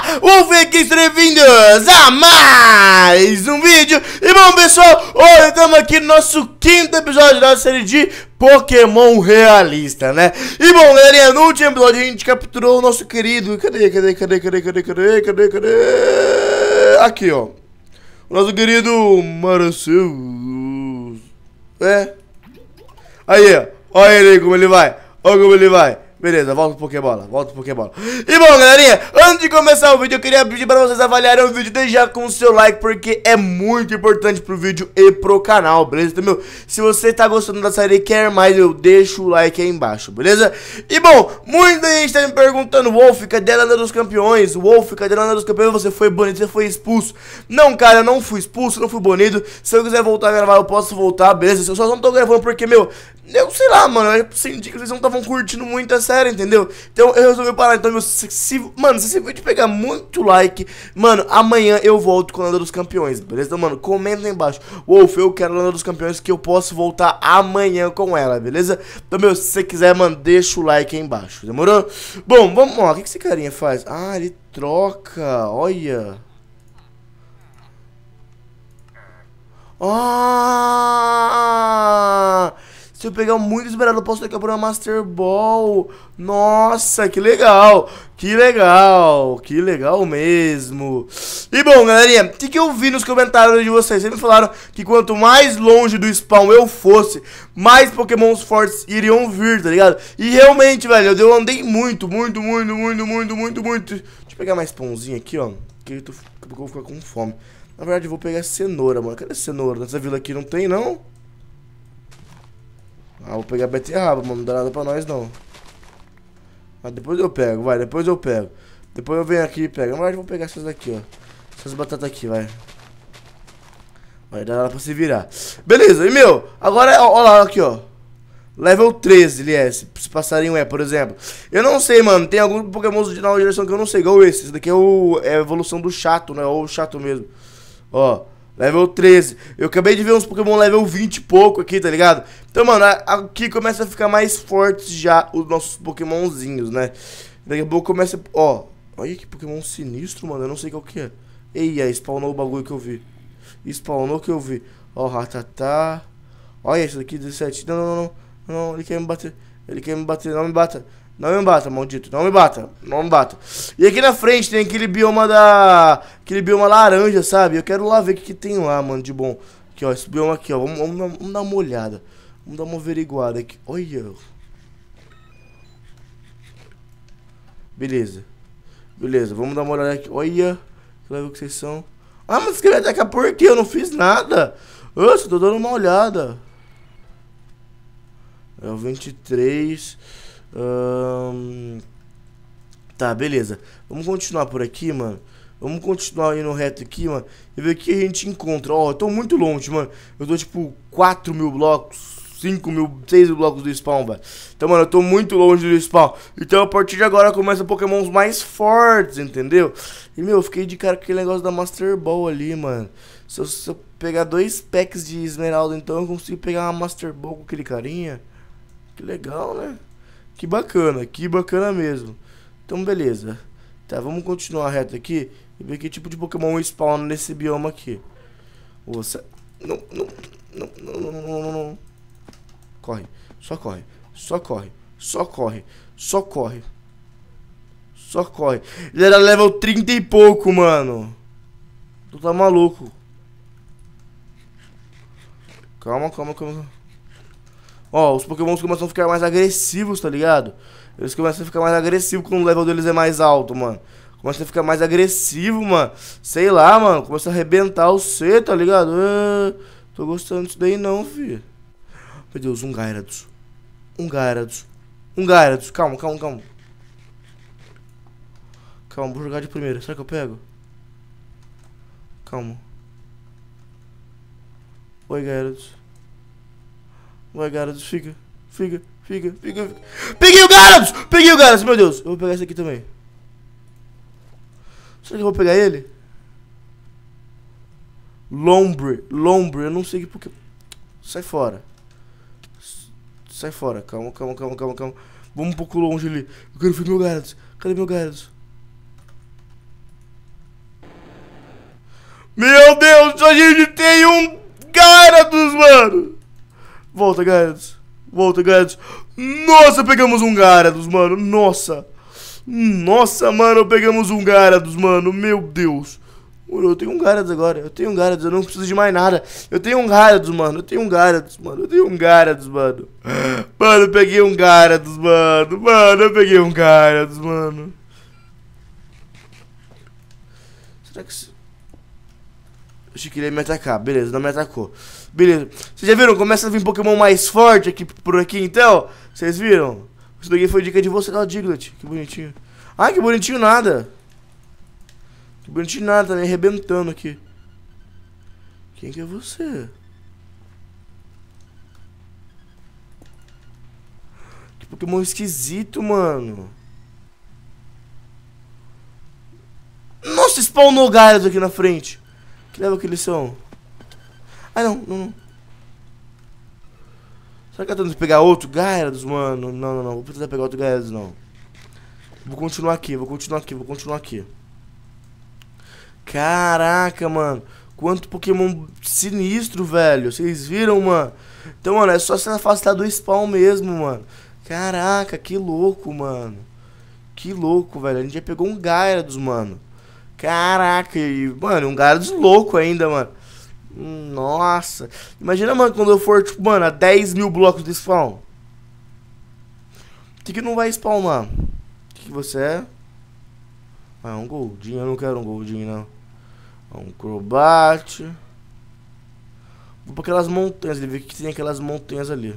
galera, UFX3 vindos a mais um vídeo E bom pessoal, hoje estamos aqui no nosso quinto episódio da série de Pokémon realista, né? E bom galerinha, no último episódio a gente capturou o nosso querido Cadê, cadê, cadê, cadê, cadê, cadê, cadê, cadê Aqui ó O nosso querido Marcelo É Aí, ó, olha ele como ele vai Olha como ele vai Beleza, volta pro Pokébola volta pro Pokébola E bom, galerinha, antes de começar o vídeo, eu queria pedir pra vocês avaliarem o vídeo desde já com o seu like, porque é muito importante pro vídeo e pro canal, beleza? Então, meu, se você tá gostando da série e quer mais, eu deixo o like aí embaixo, beleza? E bom, muita gente tá me perguntando, Wolf, cadê a Lenda dos Campeões? Wolf, cadê a Lenda dos Campeões? Você foi banido, você foi expulso. Não, cara, eu não fui expulso, não fui banido. Se eu quiser voltar a gravar, eu posso voltar, beleza? Eu só não tô gravando porque, meu, eu sei lá, mano, eu senti que vocês não estavam curtindo muito a série sério, entendeu? Então eu resolvi parar. Então, meu, se, mano, se esse vídeo pegar muito like, mano, amanhã eu volto com a Lenda dos Campeões, beleza? Então, mano, comenta aí embaixo. Wolf, eu quero a Lenda dos Campeões que eu posso voltar amanhã com ela, beleza? Então, meu, se você quiser, mano, deixa o like aí embaixo, demorou? Bom, vamos lá. O que, que esse carinha faz? Ah, ele troca. Olha. Ah! Se eu pegar muito esmeralda, eu posso daqui a uma Master Ball. Nossa, que legal. Que legal. Que legal mesmo. E bom, galerinha, o que, que eu vi nos comentários de vocês? Vocês me falaram que quanto mais longe do spawn eu fosse, mais pokémons fortes iriam vir, tá ligado? E realmente, velho, eu andei muito, muito, muito, muito, muito, muito, muito. Deixa eu pegar mais pãozinho aqui, ó. Que eu, tô, que eu vou ficar com fome. Na verdade, eu vou pegar cenoura, mano. Cadê cenoura? Nessa vila aqui não tem, não? Ah, vou pegar beterraba, mano. Não dá nada pra nós, não. Mas depois eu pego, vai. Depois eu pego. Depois eu venho aqui e pego. Na verdade, vou pegar essas daqui, ó. Essas batatas aqui, vai. Vai dar pra se virar. Beleza, e meu? Agora, é, ó, lá, aqui, ó. Level 13 ele é, se, passarinho é, por exemplo. Eu não sei, mano, tem alguns pokémon de nova geração que eu não sei, igual esse. Esse daqui é, o, é a evolução do chato, né? Ou o chato mesmo. Ó, Level 13. Eu acabei de ver uns Pokémon level 20 e pouco aqui, tá ligado? Então, mano, aqui começa a ficar mais fortes já os nossos Pokémonzinhos, né? Daqui a pouco começa. Ó, olha que Pokémon sinistro, mano. Eu não sei qual que é. Eia, spawnou o bagulho que eu vi. Spawnou que eu vi. Ó, ratatá. Olha esse daqui, 17. Não, não, não. Não, ele quer me bater. Ele quer me bater. Não me bata. Não me bata, maldito. Não me bata. Não me bata. E aqui na frente tem aquele bioma da. Aquele bioma laranja, sabe? Eu quero lá ver o que, que tem lá, mano, de bom. Aqui, ó. Esse bioma aqui, ó. Vamos, vamos, vamos dar uma olhada. Vamos dar uma averiguada aqui. Olha. Beleza. Beleza, vamos dar uma olhada aqui. Olha. Lá ver o que vocês são. Ah, mas escreve até cá por quê? Eu não fiz nada. Eu tô dando uma olhada. É o 23. Hum, tá, beleza. Vamos continuar por aqui, mano. Vamos continuar indo reto aqui, mano. E ver o que a gente encontra. Ó, oh, eu tô muito longe, mano. Eu tô tipo 4 mil blocos. 5 mil, 6 mil blocos do spawn, velho. Então, mano, eu tô muito longe do spawn. Então, a partir de agora, começa pokémons mais fortes, entendeu? E, meu, eu fiquei de cara com aquele negócio da Master Ball ali, mano. Se eu, se eu pegar dois packs de esmeralda, então, eu consigo pegar uma Master Ball com aquele carinha. Que legal, né? Que bacana, que bacana mesmo. Então, beleza. Tá, vamos continuar reto aqui e ver que tipo de Pokémon spawn nesse bioma aqui. Nossa. Não, não, não, não, não, não, não. Corre, só corre, só corre, só corre, só corre. Só corre. Ele era level 30 e pouco, mano. Tu tá maluco. Calma, calma, calma. Ó, os pokémons começam a ficar mais agressivos, tá ligado? Eles começam a ficar mais agressivos quando o level deles é mais alto, mano. Começa a ficar mais agressivo, mano. Sei lá, mano. Começa a arrebentar o C, tá ligado? É, tô gostando disso daí não, filho. Meu Deus, um Gyarados. Um Gyarados. Um Gyarados. Calma, calma, calma. Calma, vou jogar de primeira. Será que eu pego? Calma. Oi, Gyarados. Vai, Garados, fica. Fica, fica, fica, fica. Peguei o Garados! Peguei o Garados, meu Deus. Eu vou pegar esse aqui também. Será que eu vou pegar ele? Lombre, Lombre, eu não sei porque. Sai fora. Sai fora, calma, calma, calma, calma, calma. Vamos um pouco longe ali. Eu quero ver meu Garados. Cadê meu Garados? Meu Deus, a gente tem um Garados, mano! Volta, garados Volta, garados Nossa, pegamos um garados mano. Nossa. Nossa, mano, pegamos um garados mano. Meu Deus. Mano, eu tenho um garados agora. Eu tenho um Garados. eu não preciso de mais nada. Eu tenho um garados mano. Eu tenho um garados mano. Eu tenho um garados mano. Mano, eu peguei um garados mano. Mano, eu peguei um garados mano. Será que ele ia é me atacar. Beleza, não é me atacou. Beleza. Vocês já viram? Começa a vir Pokémon mais forte aqui por aqui, então. Vocês viram? Isso daqui foi dica de você. Ó, Diglett. Que bonitinho. Ai, que bonitinho nada. Que bonitinho nada. Tá me arrebentando aqui. Quem que é você? Que Pokémon esquisito, mano. Nossa, spawnou galhos aqui na frente. Que o que eles são? Ah, não, não. Será que eu tô tentando pegar outro Gyarados, mano? Não, não, não. Vou precisar pegar outro Gyarados, não. Vou continuar aqui, vou continuar aqui, vou continuar aqui. Caraca, mano. Quanto Pokémon sinistro, velho. Vocês viram, mano? Então, mano, é só se afastar do spawn mesmo, mano. Caraca, que louco, mano. Que louco, velho. A gente já pegou um Gyarados, mano. Caraca, e, mano, um Garados louco ainda, mano. Hum, nossa. Imagina, mano, quando eu for, tipo, mano, a 10 mil blocos de spawn. O que, que não vai spawnar? O que, que você é? Ah, é um goldinho. Eu não quero um goldinho, não. É um crobat. Vou pra aquelas montanhas ali, ver que tem aquelas montanhas ali.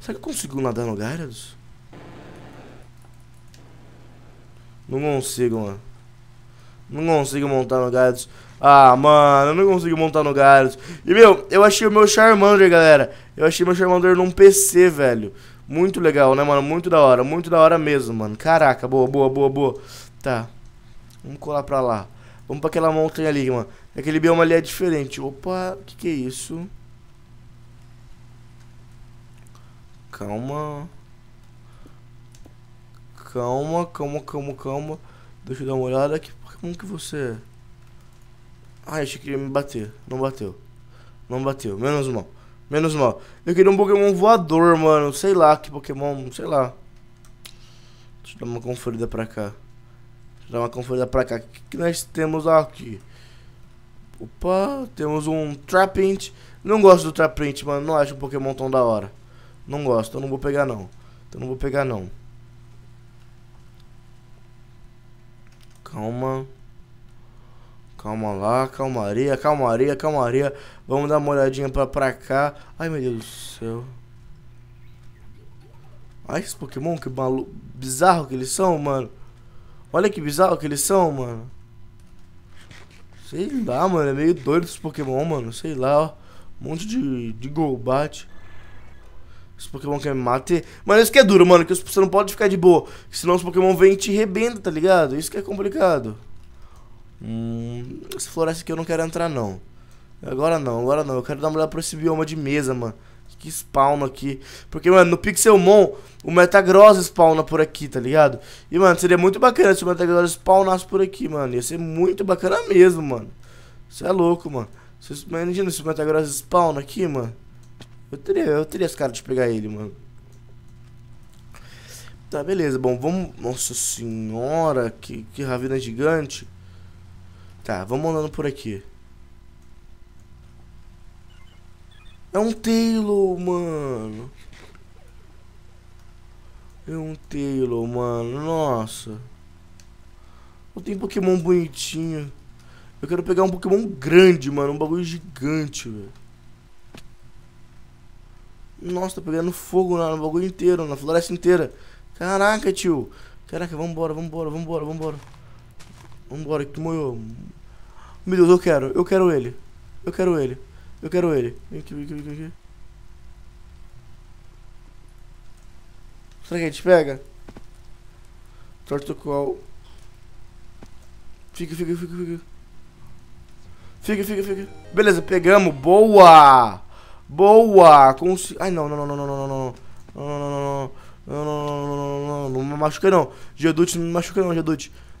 Será que eu consigo nadar no Gyarados? Não consigo, mano. Não consigo montar no Gyarados. Ah, mano, eu não consigo montar no Gyarados. E, meu, eu achei o meu Charmander, galera. Eu achei meu Charmander num PC, velho. Muito legal, né, mano? Muito da hora. Muito da hora mesmo, mano. Caraca, boa, boa, boa, boa. Tá. Vamos colar pra lá. Vamos pra aquela montanha ali, mano. Aquele bioma ali é diferente. Opa, o que que é isso? Calma calma, calma, calma, calma. Deixa eu dar uma olhada. aqui Pokémon que você é? Ai, achei que ia me bater. Não bateu. Não bateu. Menos mal. Menos mal. Eu queria um Pokémon voador, mano. Sei lá que Pokémon, sei lá. Deixa eu dar uma conferida pra cá. Deixa eu dar uma conferida pra cá. O que, que nós temos aqui? Opa, temos um Trapint. Não gosto do Trapint, mano. Não acho um Pokémon tão da hora. Não gosto, então não vou pegar não. Então não vou pegar não. Calma. Calma lá, calmaria, calmaria, calmaria. Vamos dar uma olhadinha pra, pra cá. Ai, meu Deus do céu. Ai, esses Pokémon, que maluco. Bizarro que eles são, mano. Olha que bizarro que eles são, mano. Sei lá, mano. É meio doido esses Pokémon, mano. Sei lá, ó. Um monte de, de Golbat. Os Pokémon querem me matar. Mano, isso que é duro, mano. Que você não pode ficar de boa. Senão os Pokémon vêm e te rebenta, tá ligado? Isso que é complicado. Hum, essa floresta aqui eu não quero entrar, não. Agora não, agora não. Eu quero dar uma olhada pra esse bioma de mesa, mano. Que spawn aqui. Porque, mano, no Pixelmon, o Metagross spawna por aqui, tá ligado? E, mano, seria muito bacana se o Metagross spawnasse por aqui, mano. Ia ser muito bacana mesmo, mano. Isso é louco, mano. Vocês imaginam se o Metagross spawna aqui, mano? Eu teria, eu teria as caras de pegar ele, mano. Tá, beleza. Bom, vamos... Nossa senhora, que, que ravina gigante. Tá, vamos andando por aqui. É um Taylor, mano. É um Taylor, mano. Nossa. Não tem Pokémon bonitinho. Eu quero pegar um Pokémon grande, mano. Um bagulho gigante, velho. Nossa, tá pegando fogo na, no bagulho inteiro, na floresta inteira. Caraca, tio. Caraca, vambora, vambora, vambora, vambora. Vambora, que moiou. Meu Deus, eu quero, eu quero ele. Eu quero ele. Eu quero ele. Vem aqui, vem aqui, vem aqui. Será que a gente pega? Torto qual. Fica, fica, fica, fica. Fica, fica, fica. Beleza, pegamos. Boa! Boa! Cons... Ai, não, não, não, não, não, não, não, não, não, não, não, não, não, não, não, não, me machuca não. não não me machuca não, não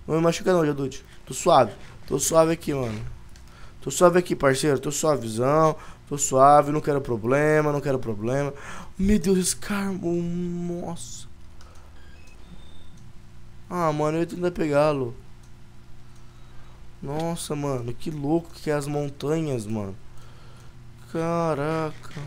Não me machuca não, não Tô suave. Tô suave aqui, mano. Tô suave aqui, parceiro. Tô não Tô suave, não quero problema, não quero problema. Meu Deus, esse cara... Nossa. Ah, mano, eu ia tentar pegá-lo. Nossa, mano, que louco que é as montanhas, mano. Caraca.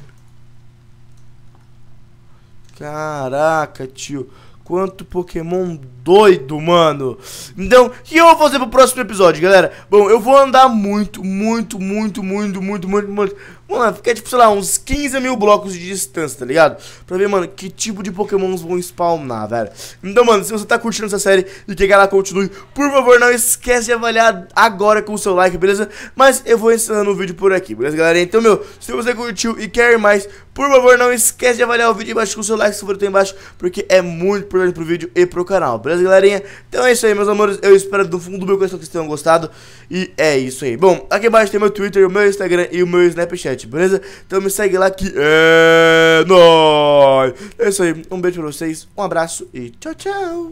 Caraca, tio. Quanto Pokémon doido, mano. Então, o que eu vou fazer pro próximo episódio, galera? Bom, eu vou andar muito, muito, muito, muito, muito, muito, muito, Mano, fica tipo, sei lá, uns 15 mil blocos de distância, tá ligado? Pra ver, mano, que tipo de pokémons vão spawnar, velho. Então, mano, se você tá curtindo essa série e quer que ela continue, por favor, não esquece de avaliar agora com o seu like, beleza? Mas eu vou encerrando o vídeo por aqui, beleza, galera? Então, meu, se você curtiu e quer mais, por favor, não esquece de avaliar o vídeo embaixo com o seu like, se for aí embaixo, porque é muito importante pro vídeo e pro canal, beleza, galerinha? Então é isso aí, meus amores, eu espero do fundo do meu coração que vocês tenham gostado, e é isso aí. Bom, aqui embaixo tem meu Twitter, o meu Instagram e o meu Snapchat beleza? Então me segue lá que é nóis! É isso aí, um beijo pra vocês, um abraço e tchau, tchau!